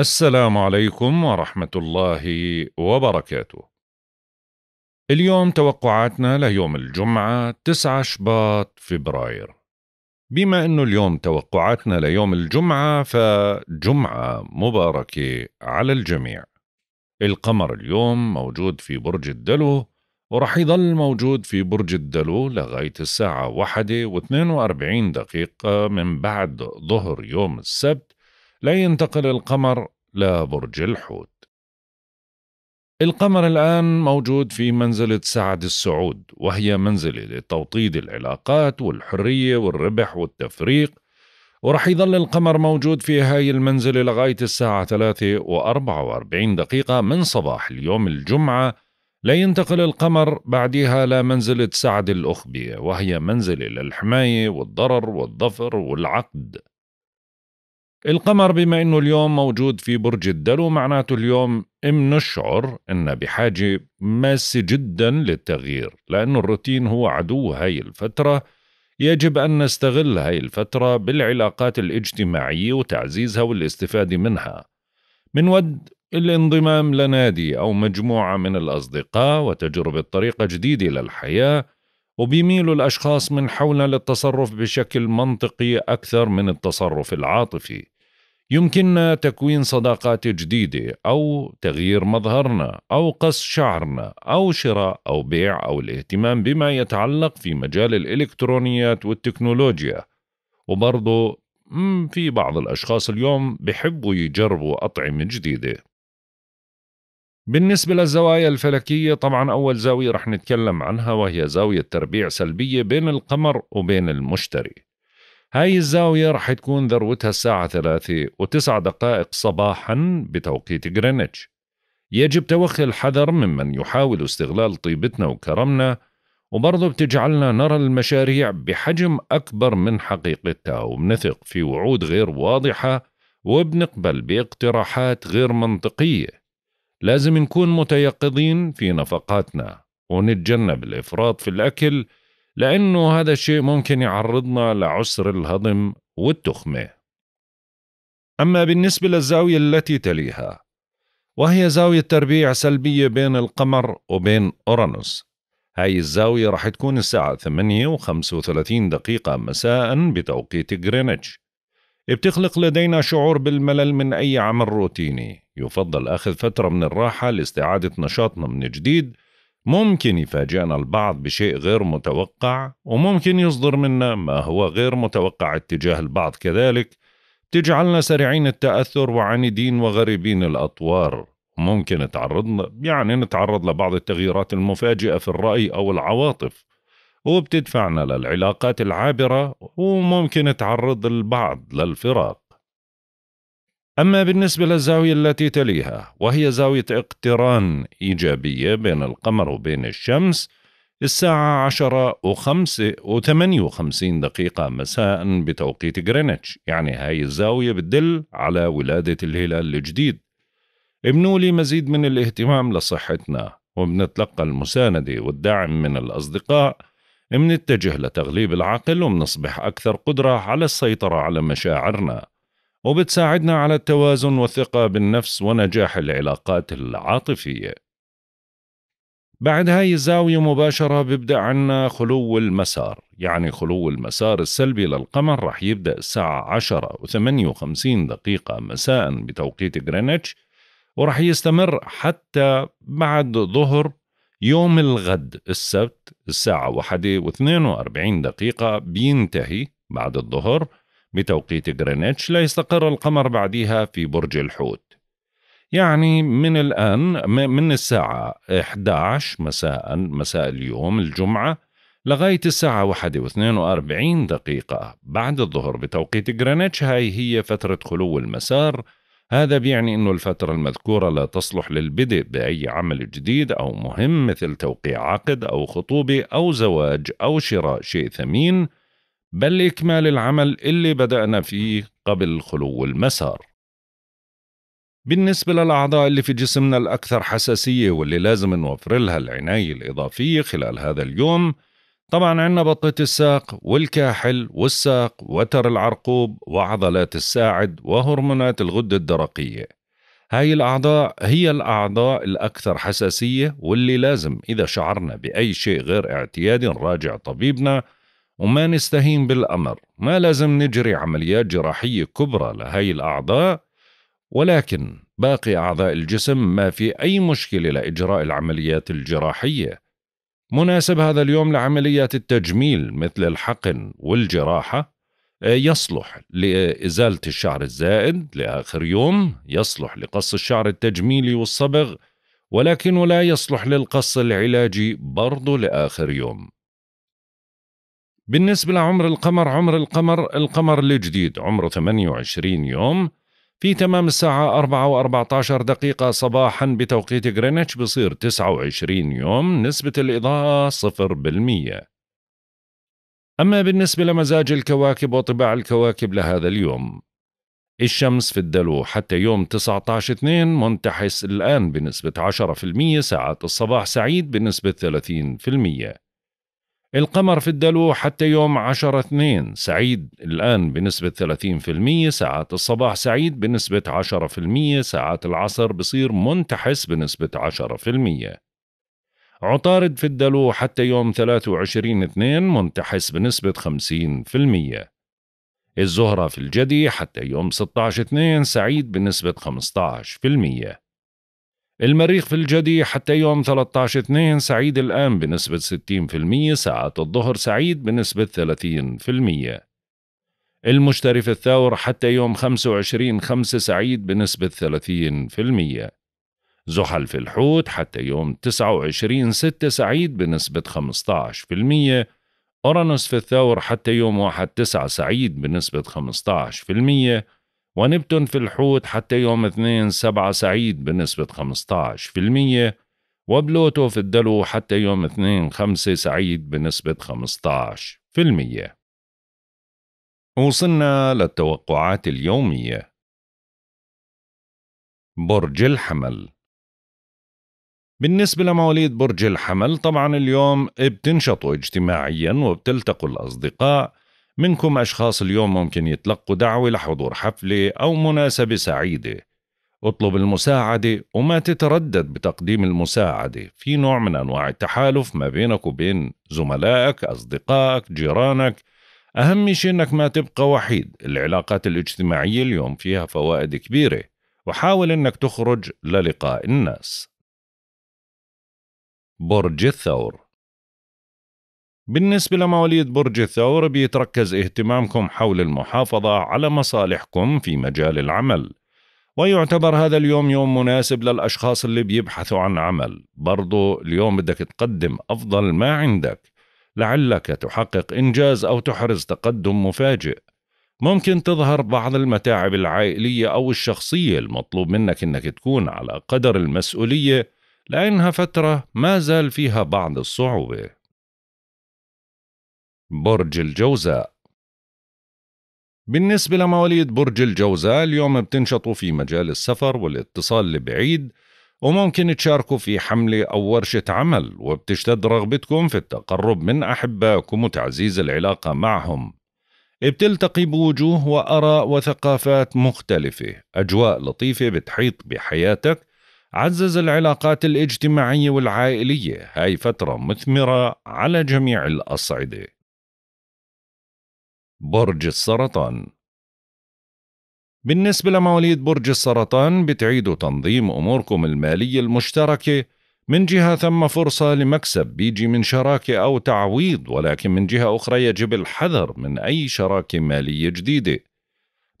السلام عليكم ورحمة الله وبركاته. اليوم توقعاتنا ليوم الجمعة 9 شباط فبراير. بما انه اليوم توقعاتنا ليوم الجمعة فجمعة مباركة على الجميع. القمر اليوم موجود في برج الدلو ورح يضل موجود في برج الدلو لغاية الساعة واحدة و42 دقيقة من بعد ظهر يوم السبت لا ينتقل القمر لا برج الحوت القمر الآن موجود في منزلة سعد السعود وهي منزلة لتوطيد العلاقات والحرية والربح والتفريق ورح يظل القمر موجود في هاي المنزلة لغاية الساعة 3 و44 دقيقة من صباح اليوم الجمعة لا ينتقل القمر بعدها لمنزلة سعد الأخبية وهي منزلة للحماية والضرر والظفر والعقد القمر بما انه اليوم موجود في برج الدلو معناته اليوم بنشعر ان بحاجه ماسه جدا للتغيير لانه الروتين هو عدو هاي الفتره يجب ان نستغل هاي الفتره بالعلاقات الاجتماعيه وتعزيزها والاستفاده منها ود الانضمام لنادي او مجموعه من الاصدقاء وتجربه طريقه جديده للحياه وبيميل الاشخاص من حولنا للتصرف بشكل منطقي اكثر من التصرف العاطفي يمكننا تكوين صداقات جديدة أو تغيير مظهرنا أو قص شعرنا أو شراء أو بيع أو الاهتمام بما يتعلق في مجال الإلكترونيات والتكنولوجيا وبرضه في بعض الأشخاص اليوم بحبوا يجربوا أطعمة جديدة بالنسبة للزوايا الفلكية طبعا أول زاوية رح نتكلم عنها وهي زاوية تربيع سلبية بين القمر وبين المشتري هاي الزاوية رح تكون ذروتها الساعة ثلاثة و دقائق صباحا بتوقيت غرينتش يجب توخي الحذر ممن يحاول استغلال طيبتنا وكرمنا وبرضه بتجعلنا نرى المشاريع بحجم أكبر من حقيقتها وبنثق في وعود غير واضحة وبنقبل باقتراحات غير منطقية لازم نكون متيقظين في نفقاتنا ونتجنب الإفراط في الأكل لأنه هذا الشيء ممكن يعرضنا لعسر الهضم والتخمة أما بالنسبة للزاوية التي تليها وهي زاوية تربيع سلبية بين القمر وبين أورانوس هاي الزاوية رح تكون الساعة 8 و 35 دقيقة مساء بتوقيت غرينتش بتخلق لدينا شعور بالملل من أي عمل روتيني يفضل أخذ فترة من الراحة لاستعادة نشاطنا من جديد ممكن يفاجئنا البعض بشيء غير متوقع وممكن يصدر منا ما هو غير متوقع اتجاه البعض كذلك تجعلنا سريعين التأثر وعنيدين وغريبين الأطوار ممكن تعرضنا يعني نتعرض لبعض التغييرات المفاجئة في الرأي أو العواطف وبتدفعنا للعلاقات العابرة وممكن تعرض البعض للفراق أما بالنسبة للزاوية التي تليها وهي زاوية اقتران إيجابية بين القمر وبين الشمس الساعة عشرة وخمسة وثمانية وخمسين دقيقة مساء بتوقيت غرينتش يعني هاي الزاوية بتدل على ولادة الهلال الجديد ابنوا لي مزيد من الاهتمام لصحتنا وبنتلقى المساندة والدعم من الأصدقاء منتجه لتغليب العقل ومنصبح أكثر قدرة على السيطرة على مشاعرنا وبتساعدنا على التوازن والثقة بالنفس ونجاح العلاقات العاطفية بعد هاي الزاوية مباشرة ببدأ عنا خلو المسار يعني خلو المسار السلبي للقمر رح يبدأ الساعة 10 و58 دقيقة مساء بتوقيت غرينتش ورح يستمر حتى بعد ظهر يوم الغد السبت الساعة 1 و42 دقيقة بينتهي بعد الظهر بتوقيت غرينتش ليستقر القمر بعدها في برج الحوت يعني من الآن من الساعة 11 مساء مساء اليوم الجمعة لغاية الساعة 1 و42 دقيقة بعد الظهر بتوقيت غرينتش هاي هي فترة خلو المسار هذا بيعني أنه الفترة المذكورة لا تصلح للبدء بأي عمل جديد أو مهم مثل توقيع عقد أو خطوبة أو زواج أو شراء شيء ثمين بل إكمال العمل اللي بدأنا فيه قبل خلو المسار بالنسبة للأعضاء اللي في جسمنا الأكثر حساسية واللي لازم نوفر لها العناية الإضافية خلال هذا اليوم طبعا عندنا بطة الساق والكاحل والساق وتر العرقوب وعضلات الساعد وهرمونات الغدة الدرقية هاي الأعضاء هي الأعضاء الأكثر حساسية واللي لازم إذا شعرنا بأي شيء غير اعتيادي نراجع طبيبنا وما نستهين بالأمر ما لازم نجري عمليات جراحية كبرى لهي الأعضاء ولكن باقي أعضاء الجسم ما في أي مشكلة لإجراء العمليات الجراحية مناسب هذا اليوم لعمليات التجميل مثل الحقن والجراحة يصلح لإزالة الشعر الزائد لآخر يوم يصلح لقص الشعر التجميلي والصبغ ولكن ولا يصلح للقص العلاجي برضه لآخر يوم بالنسبة لعمر القمر عمر القمر القمر الجديد عمره 28 يوم في تمام الساعة 4 و14 دقيقة صباحا بتوقيت غرينتش بصير 29 يوم نسبة الإضاءة 0% أما بالنسبة لمزاج الكواكب وطباع الكواكب لهذا اليوم الشمس في الدلو حتى يوم 19/2 منتحس الآن بنسبة 10% ساعات الصباح سعيد بنسبة 30% القمر في الدلو حتى يوم 10 2 سعيد الآن بنسبة 30% ساعات الصباح سعيد بنسبة 10% ساعات العصر بصير منتحس بنسبة 10% عطارد في الدلو حتى يوم 23 2 منتحس بنسبة 50% الزهرة في الجدي حتى يوم 16 2 سعيد بنسبة 15% المريخ في الجدي حتى يوم 13 2 سعيد الآن بنسبة 60% ساعة الظهر سعيد بنسبة 30% المشتري في الثور حتى يوم 25 5 سعيد بنسبة 30% زحل في الحوت حتى يوم 29 6 سعيد بنسبة 15% أورانوس في الثور حتى يوم 1 9 سعيد بنسبة 15% ونبتن في الحوت حتى يوم اثنين 7 سعيد بنسبة 15% وبلوتو في الدلو حتى يوم اثنين 5 سعيد بنسبة 15% وصلنا للتوقعات اليومية برج الحمل بالنسبة لمواليد برج الحمل طبعا اليوم بتنشطوا اجتماعيا وبتلتقوا الأصدقاء منكم أشخاص اليوم ممكن يتلقوا دعوة لحضور حفلة أو مناسبة سعيدة اطلب المساعدة وما تتردد بتقديم المساعدة في نوع من أنواع التحالف ما بينك وبين زملائك أصدقائك جيرانك أهم شيء أنك ما تبقى وحيد العلاقات الاجتماعية اليوم فيها فوائد كبيرة وحاول أنك تخرج للقاء الناس برج الثور بالنسبة لمواليد برج الثور بيتركز اهتمامكم حول المحافظة على مصالحكم في مجال العمل ويعتبر هذا اليوم يوم مناسب للأشخاص اللي بيبحثوا عن عمل برضو اليوم بدك تقدم أفضل ما عندك لعلك تحقق إنجاز أو تحرز تقدم مفاجئ ممكن تظهر بعض المتاعب العائلية أو الشخصية المطلوب منك أنك تكون على قدر المسؤولية لأنها فترة ما زال فيها بعض الصعوبة برج الجوزاء بالنسبة لمواليد برج الجوزاء اليوم بتنشطوا في مجال السفر والاتصال البعيد وممكن تشاركوا في حملة أو ورشة عمل وبتشتد رغبتكم في التقرب من أحبائكم وتعزيز العلاقة معهم بتلتقي بوجوه وآراء وثقافات مختلفة أجواء لطيفة بتحيط بحياتك عزز العلاقات الاجتماعية والعائلية هاي فترة مثمرة على جميع الأصعدة برج السرطان بالنسبة لمواليد برج السرطان بتعيدوا تنظيم أموركم المالية المشتركة من جهة ثم فرصة لمكسب بيجي من شراكة أو تعويض ولكن من جهة أخرى يجب الحذر من أي شراكة مالية جديدة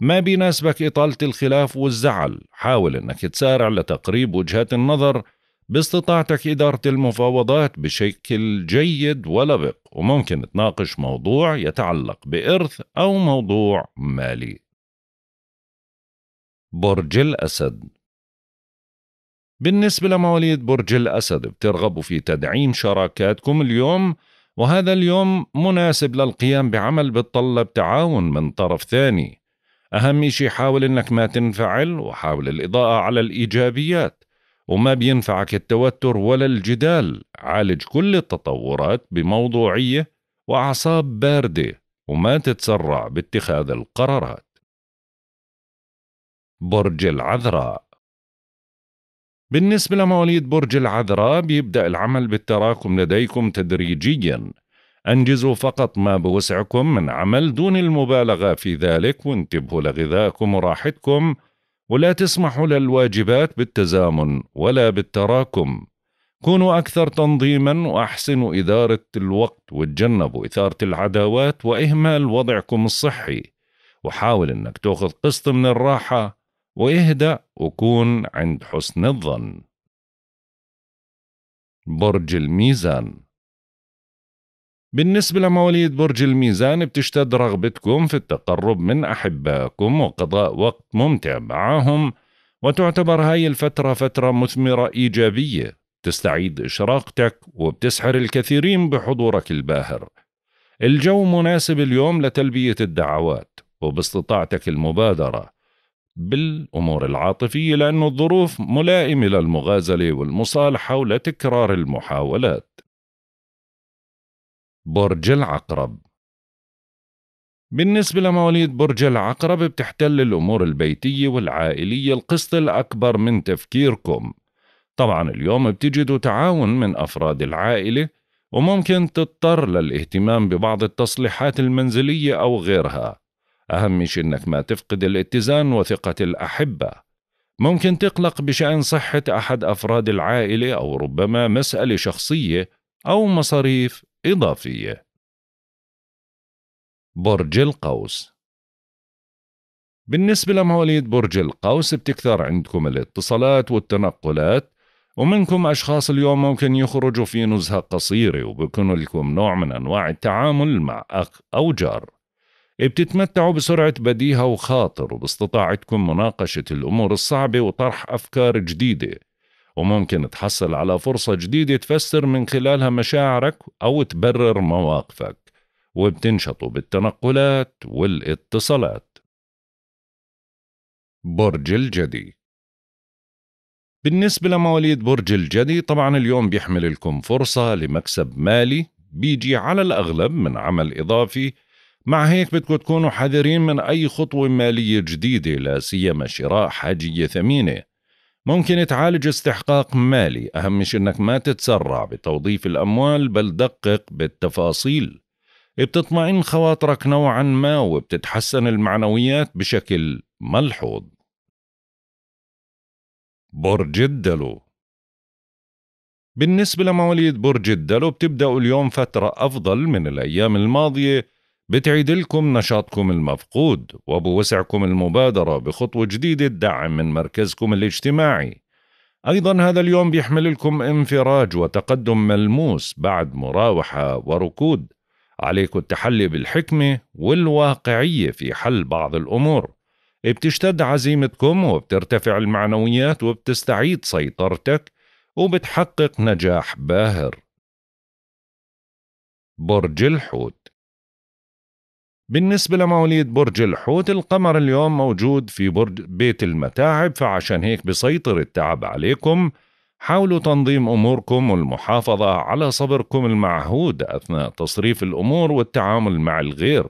ما بيناسبك إطالة الخلاف والزعل حاول أنك تسارع لتقريب وجهات النظر باستطاعتك إدارة المفاوضات بشكل جيد ولبق وممكن تناقش موضوع يتعلق بإرث أو موضوع مالي برج الأسد بالنسبة لمواليد برج الأسد بترغبوا في تدعيم شراكاتكم اليوم وهذا اليوم مناسب للقيام بعمل بتطلب تعاون من طرف ثاني أهم شيء حاول إنك ما تنفعل وحاول الإضاءة على الإيجابيات وما بينفعك التوتر ولا الجدال عالج كل التطورات بموضوعية وأعصاب باردة وما تتسرع باتخاذ القرارات برج العذراء بالنسبة لمواليد برج العذراء بيبدأ العمل بالتراكم لديكم تدريجياً أنجزوا فقط ما بوسعكم من عمل دون المبالغة في ذلك وانتبهوا لغذائكم وراحتكم ولا تسمحوا للواجبات بالتزامن ولا بالتراكم كونوا أكثر تنظيما وأحسنوا إدارة الوقت وتجنبوا إثارة العداوات وإهمال وضعكم الصحي وحاول أنك تأخذ قسط من الراحة واهدأ وكون عند حسن الظن برج الميزان بالنسبة لمواليد برج الميزان بتشتد رغبتكم في التقرب من أحبائكم وقضاء وقت ممتع معهم وتعتبر هاي الفترة فترة مثمرة إيجابية تستعيد إشراقتك وبتسحر الكثيرين بحضورك الباهر الجو مناسب اليوم لتلبية الدعوات وباستطاعتك المبادرة بالأمور العاطفية لأن الظروف ملائمة للمغازلة والمصالحة ولتكرار المحاولات برج العقرب بالنسبة لمواليد برج العقرب بتحتل الأمور البيتية والعائلية القسط الأكبر من تفكيركم طبعا اليوم بتجدوا تعاون من أفراد العائلة وممكن تضطر للاهتمام ببعض التصليحات المنزلية أو غيرها أهم شيء إنك ما تفقد الاتزان وثقة الأحبة ممكن تقلق بشأن صحة أحد أفراد العائلة أو ربما مسألة شخصية أو مصاريف إضافية برج القوس بالنسبة لمواليد برج القوس بتكثر عندكم الاتصالات والتنقلات ومنكم أشخاص اليوم ممكن يخرجوا في نزهة قصيرة وبكون لكم نوع من أنواع التعامل مع أخ أو جار بتتمتعوا بسرعة بديهة وخاطر وباستطاعتكم مناقشة الأمور الصعبة وطرح أفكار جديدة وممكن تحصل على فرصة جديدة تفسر من خلالها مشاعرك أو تبرر مواقفك وبتنشطوا بالتنقلات والاتصالات برج الجدي بالنسبة لمواليد برج الجدي طبعا اليوم بيحمل لكم فرصة لمكسب مالي بيجي على الأغلب من عمل إضافي مع هيك بدكم تكونوا حذرين من أي خطوة مالية جديدة لا سيما شراء حاجية ثمينة ممكن تعالج استحقاق مالي أهم شيء أنك ما تتسرع بتوظيف الأموال بل دقق بالتفاصيل بتطمئن خواطرك نوعا ما وبتتحسن المعنويات بشكل ملحوظ برج الدلو بالنسبة لمواليد برج الدلو بتبدأ اليوم فترة أفضل من الأيام الماضية بتعيد لكم نشاطكم المفقود وبوسعكم المبادرة بخطوة جديدة الدعم من مركزكم الاجتماعي أيضا هذا اليوم بيحمل لكم انفراج وتقدم ملموس بعد مراوحة وركود عليكم التحلي بالحكمة والواقعية في حل بعض الأمور بتشتد عزيمتكم وبترتفع المعنويات وبتستعيد سيطرتك وبتحقق نجاح باهر برج الحوت بالنسبة لمواليد برج الحوت القمر اليوم موجود في برج بيت المتاعب فعشان هيك بسيطر التعب عليكم حاولوا تنظيم أموركم والمحافظة على صبركم المعهود أثناء تصريف الأمور والتعامل مع الغير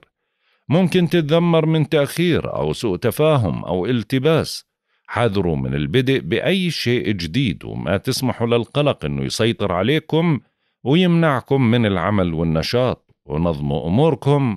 ممكن تتذمر من تأخير أو سوء تفاهم أو التباس حذروا من البدء بأي شيء جديد وما تسمحوا للقلق أنه يسيطر عليكم ويمنعكم من العمل والنشاط ونظموا أموركم